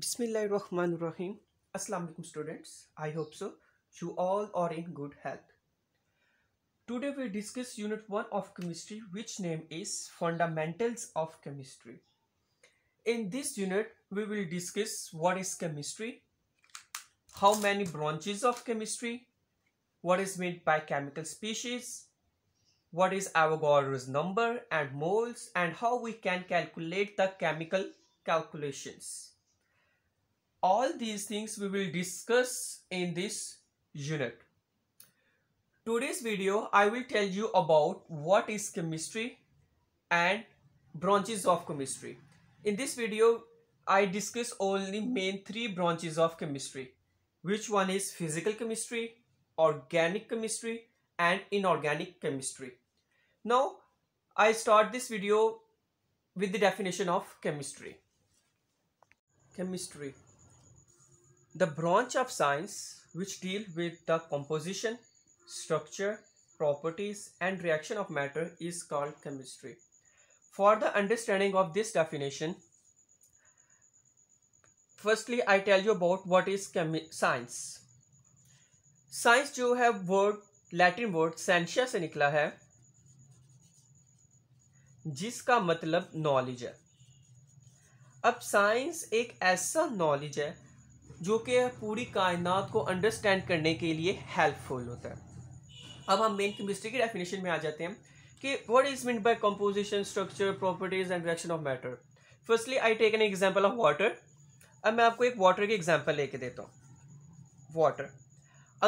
Bismillahirrahmanirrahim. Alaikum, students. I hope so. You all are in good health. Today we discuss unit 1 of chemistry which name is Fundamentals of Chemistry. In this unit we will discuss what is chemistry, how many branches of chemistry, what is meant by chemical species, what is Avogadro's number and moles and how we can calculate the chemical calculations all these things we will discuss in this unit. Today's video I will tell you about what is chemistry and branches of chemistry. In this video I discuss only main three branches of chemistry which one is physical chemistry, organic chemistry and inorganic chemistry. Now I start this video with the definition of chemistry. Chemistry the branch of science which deal with the composition, structure, properties and reaction of matter is called chemistry. For the understanding of this definition, firstly I tell you about what is science. Science, जो है word Latin word सेंशिया से निकला है जिसका मतलब knowledge है अब science एक ऐसा नॉलेज है जो कि पूरी कायनात को अंडरस्टैंड करने के लिए हेल्पफुल होता है अब हम मेन केमिस्ट्री की डेफिनेशन में आ जाते हैं कि what is mean by composition structure properties and reaction of matter firstly I take an example of water अब मैं आपको एक वाटर की एग्जाम्पल लेके देता हूँ वाटर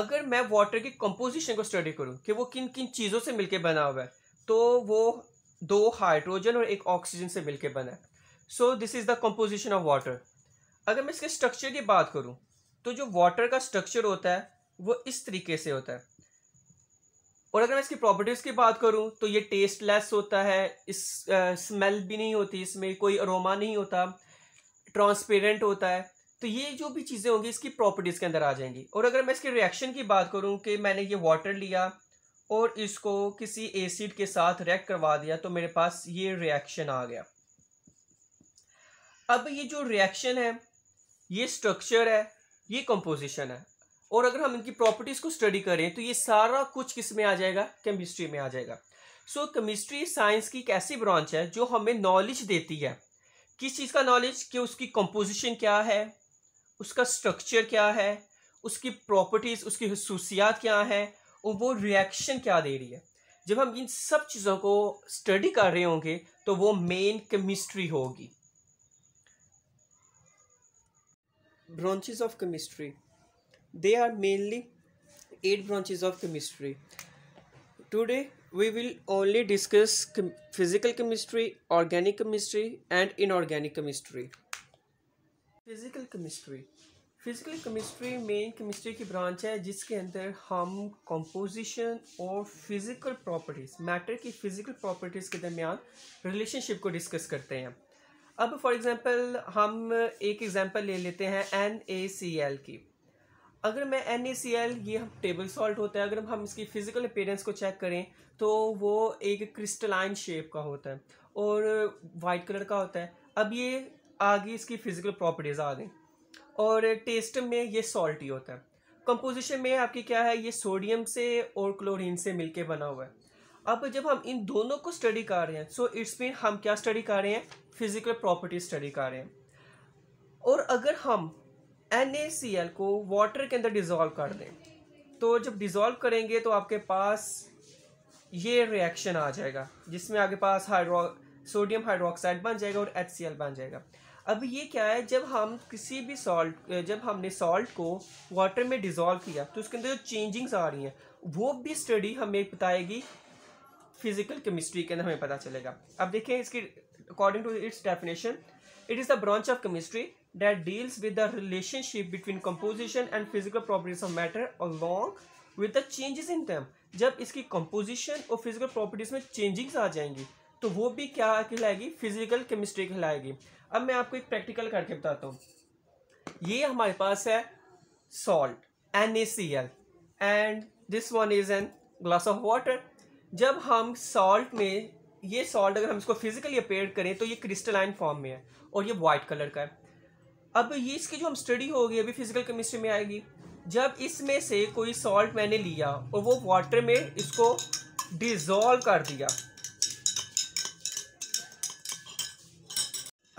अगर मैं वाटर की कंपोजिशन को स्टडी करूँ कि वो किन किन चीज़ों से मिलके बना हुआ है तो वो दो हाइड्रोजन और एक ऑक्सीजन से मिलके बना है so this is the composition of water अगर मैं इसके स्ट्रक्चर की बात करूँ तो जो वाटर का स्ट्रक्चर होता है वो इस तरीके से होता है और अगर मैं इसकी प्रॉपर्टीज़ की बात करूं तो ये टेस्टलेस होता है इस स्मेल भी नहीं होती इसमें कोई अरोमा नहीं होता ट्रांसपेरेंट होता है तो ये जो भी चीज़ें होंगी इसकी प्रॉपर्टीज़ के अंदर आ जाएंगी और अगर मैं इसके रिएक्शन की बात करूं कि मैंने ये वाटर लिया और इसको किसी एसिड के साथ रिएक्ट करवा दिया तो मेरे पास ये रिएक्शन आ गया अब ये जो रिएक्शन है ये स्ट्रक्चर है ये कंपोजिशन है और अगर हम इनकी प्रॉपर्टीज़ को स्टडी करें तो ये सारा कुछ किस में आ जाएगा केमिस्ट्री में आ जाएगा सो केमिस्ट्री साइंस की एक ऐसी ब्रांच है जो हमें नॉलेज देती है किस चीज़ का नॉलेज कि उसकी कंपोजिशन क्या है उसका स्ट्रक्चर क्या है उसकी प्रॉपर्टीज़ उसकी खसूसियात क्या हैं और वो रिएक्शन क्या दे रही है जब हम इन सब चीज़ों को स्टडी कर रहे होंगे तो वो मेन केमिस्ट्री होगी branches of chemistry there are mainly eight branches of chemistry today we will only discuss chem physical chemistry organic chemistry and inorganic chemistry physical chemistry physical chemistry main chemistry ki branch hai jiske andar hum composition और physical properties matter ki physical properties ke darmiyan relationship ko discuss karte hain अब for example हम एक example ले लेते हैं N A C L की अगर मैं एन ए सी एल ये टेबल सॉल्ट होता है अगर हम इसकी फ़िज़िकल अपेयरेंस को चेक करें तो वो एक क्रिस्टलाइन शेप का होता है और वाइट कलर का होता है अब ये आगे इसकी फ़िज़िकल प्रॉपर्टीज़ आ गई और टेस्ट में ये सॉल्ट ही होता है कंपोजिशन में आपकी क्या है ये सोडियम से और क्लोरीन से मिलके बना हुआ है अब जब हम इन दोनों को स्टडी कर रहे हैं सो इट्स मीन हम क्या स्टडी कर रहे हैं फिजिकल प्रॉपर्टी स्टडी कर रहे हैं और अगर हम एन को वाटर के अंदर डिज़ोल्व कर दें तो जब डिज़ोल्व करेंगे तो आपके पास ये रिएक्शन आ जाएगा जिसमें आपके पास हाइड्रो सोडियम हाइड्रोक्साइड बन जाएगा और एच बन जाएगा अब ये क्या है जब हम किसी भी सॉल्ट जब हमने सॉल्ट को वाटर में डिज़ोल्व किया तो उसके अंदर जो चेंजिंग्स आ रही हैं वो भी स्टडी हमें बताएगी फिजिकल केमिस्ट्री के अंदर हमें पता चलेगा अब देखें इसकी according to its definition it is the branch of chemistry that deals with the relationship between composition and physical properties of matter along with the changes in them जब इसकी कंपोजिशन और फिजिकल प्रॉपर्टीज में changings आ जाएंगी तो वो भी क्या कहलाएगी फिजिकल केमिस्ट्री कहलाएगी अब मैं आपको एक प्रैक्टिकल करके बताता हूँ ये हमारे पास है salt N A C L and this one is an glass of water जब हम सॉल्ट में ये सॉल्ट अगर हम इसको फिजिकली अपेयर करें तो ये क्रिस्टलाइन फॉर्म में है और ये वाइट कलर का है अब ये इसकी जो हम स्टडी होगी अभी फिजिकल केमिस्ट्री में आएगी जब इसमें से कोई सॉल्ट मैंने लिया और वो वाटर में इसको डिज़ोल्व कर दिया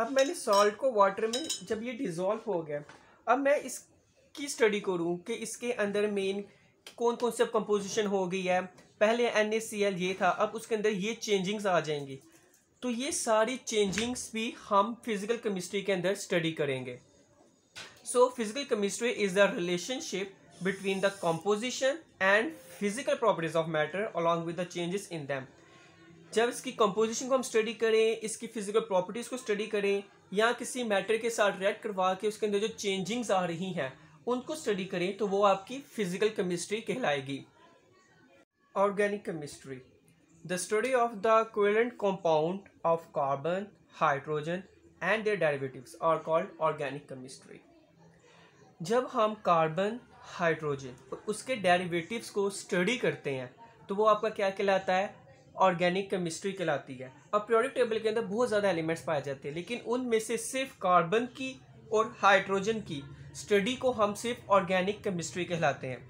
अब मैंने सॉल्ट को वाटर में जब ये डिज़ोल्व हो गया अब मैं इसकी स्टडी करूँ कि इसके अंदर मेन कौन कौन से कंपोजिशन हो गई है पहले एन ये था अब उसके अंदर ये चेंजिंग्स आ जाएंगी तो ये सारी चेंजिंग्स भी हम फिज़िकल केमिस्ट्री के अंदर स्टडी करेंगे so physical chemistry is the relationship between the composition and physical properties of matter along with the changes in them जब इसकी कंपोजिशन को हम स्टडी करें इसकी फिजिकल प्रॉपर्टीज़ को स्टडी करें या किसी मैटर के साथ रिएक्ट करवा के उसके अंदर जो चेंजिंग्स आ रही हैं उनको स्टडी करें तो वो आपकी फिजिकल केमिस्ट्री कहलाएगी Organic chemistry. The study of the covalent compound of carbon, hydrogen and their derivatives are called organic chemistry. जब हम कार्बन हाइड्रोजन उसके डेरिवेटिव्स को स्टडी करते हैं तो वो आपका क्या कहलाता है ऑर्गेनिक केमिस्ट्री कहलाती है और पीरियोडिक टेबल के अंदर बहुत ज़्यादा एलिमेंट्स पाए जाते हैं लेकिन उनमें से सिर्फ कार्बन की और हाइड्रोजन की स्टडी को हम सिर्फ ऑर्गेनिक केमिस्ट्री कहलाते हैं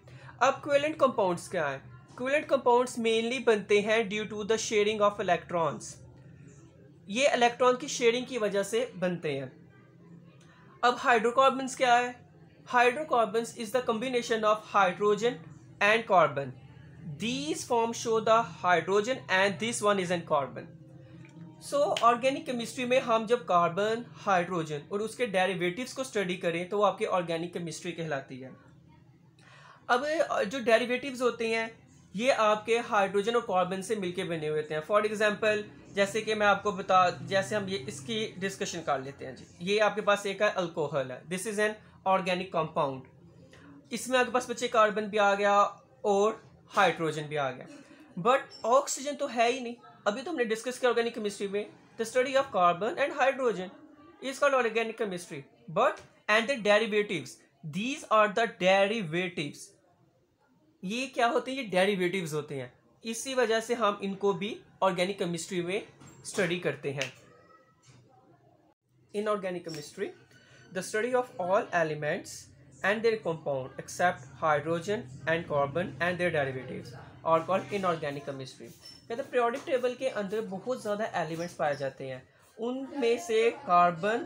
अब क्वेलेंट कंपाउंड्स क्या हैं क्विलेट कंपाउंड्स मेनली बनते हैं due to the sharing of electrons ये इलेक्ट्रॉन की शेयरिंग की वजह से बनते हैं अब हाइड्रोकार्बन्स क्या है hydrocarbons is the combination of hydrogen and carbon these form show the hydrogen and this one is an carbon so organic chemistry में हम जब कार्बन हाइड्रोजन और उसके डेरिवेटिव्स को स्टडी करें तो वो आपकी ऑर्गेनिक केमिस्ट्री कहलाती है अब जो डेरिवेटिव्स होते हैं ये आपके हाइड्रोजन और कार्बन से मिलके बने हुए होते हैं फॉर एग्जांपल जैसे कि मैं आपको बता जैसे हम ये इसकी डिस्कशन कर लेते हैं जी ये आपके पास एक है अल्कोहल है this is an organic compound इसमें आपके पास बच्चे कार्बन भी आ गया और हाइड्रोजन भी आ गया बट ऑक्सीजन तो है ही नहीं अभी तो हमने डिस्कस किया ऑर्गेनिक केमिस्ट्री में the study of carbon and hydrogen is called organic chemistry but and the derivatives these are the derivatives ये क्या होते हैं ये डेरिवेटिव्स होते हैं इसी वजह से हम इनको भी ऑर्गेनिक केमिस्ट्री में स्टडी करते हैं in organic the study of all elements and their their except hydrogen and carbon and and their और कॉल्ड इनऑर्गेनिक केमिस्ट्री कहते प्रियोडिक टेबल के अंदर बहुत ज़्यादा एलिमेंट्स पाए जाते हैं उनमें से कार्बन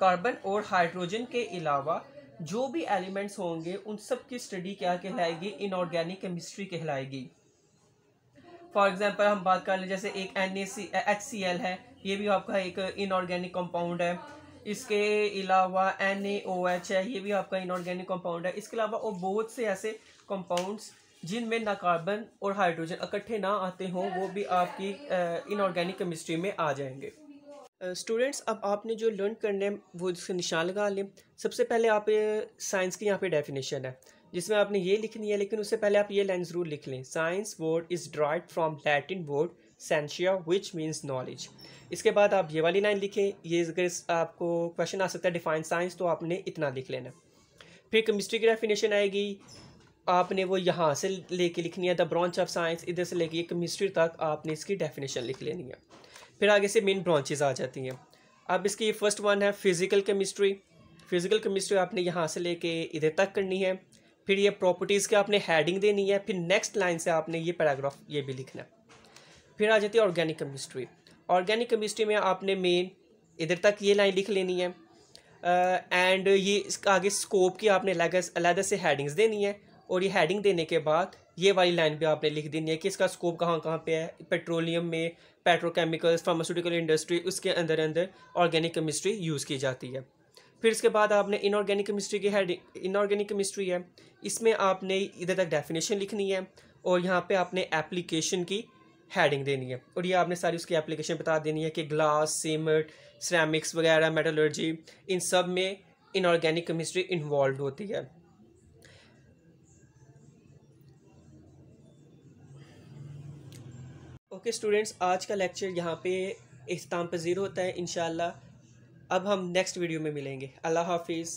कार्बन और हाइड्रोजन के अलावा जो भी एलिमेंट्स होंगे उन सब की स्टडी क्या कहलाएगी इनऑर्गेनिक केमिस्ट्री कहलाएगी फॉर एग्जाम्पल हम बात कर लें जैसे एक एन एच सी एल है ये भी आपका एक इनऑर्गेनिक कंपाउंड है इसके अलावा एन ए ओ एच है ये भी आपका इनऑर्गेनिक कंपाउंड है इसके अलावा और बहुत से ऐसे कंपाउंड्स जिनमें ना कार्बन और हाइड्रोजन इकट्ठे ना आते हों वो भी आपकी इनऑर्गेनिक केमिस्ट्री में आ जाएंगे स्टूडेंट्स uh, अब आपने जो लर्न करने वो जिसके निशान लगा लें सबसे पहले आप साइंस की यहाँ पे डेफिनेशन है जिसमें आपने ये लिखनी है लेकिन उससे पहले आप ये लाइन ज़रूर लिख लें science word is derived from Latin word scientia which means knowledge इसके बाद आप ये वाली लाइन लिखें ये अगर आपको क्वेश्चन आ सकता है डिफाइन साइंस तो आपने इतना लिख लेना फिर केमिस्ट्री की डेफिनेशन आएगी आपने वो यहाँ से लेके लिखनी है द ब्रांच ऑफ साइंस इधर से लेके केमिस्ट्री तक आपने इसकी डेफिनेशन लिख लेनी है फिर आगे से मेन ब्रांचेज आ जाती हैं अब इसकी फर्स्ट वन है फिज़िकल केमिस्ट्री फिज़िकल केमिस्ट्री आपने यहाँ से लेके इधर तक करनी है फिर ये प्रॉपर्टीज़ के आपने हेडिंग देनी है फिर नेक्स्ट लाइन से आपने ये पैराग्राफ ये भी लिखना है फिर आ जाती है ऑर्गेनिक केमिस्ट्री ऑर्गेनिक केमिस्ट्री में आपने मेन इधर तक ये लाइन लिख लेनी है एंड ये इसका आगे स्कोप की आपने अलग से हेडिंग्स देनी है और ये हेडिंग देने के बाद ये वाली लाइन भी आपने लिख देनी है कि इसका स्कोप कहाँ कहाँ पे है पेट्रोलियम में पेट्रोकेमिकल्स फार्मास्यूटिकल इंडस्ट्री उसके अंदर अंदर ऑर्गेनिक केमिस्ट्री यूज़ की जाती है फिर इसके बाद आपने इनऑर्गेनिक केमिस्ट्री की हेडिंग इनऑर्गेनिक केमिस्ट्री है इसमें आपने इधर तक डेफिनेशन लिखनी है और यहाँ पे आपने एप्लीकेशन की हेडिंग देनी है और ये आपने सारी उसकी एप्लीकेशन बता देनी है कि ग्लास सीमेंट सरामिक्स वगैरह मेटलर्जी इन सब में इनऑर्गेनिक केमिस्ट्री इन्वॉल्व होती है ओके स्टूडेंट्स आज का लेक्चर यहाँ पे इख्ताम ज़ीरो होता है इन अब हम नेक्स्ट वीडियो में मिलेंगे अल्लाह हाफिज़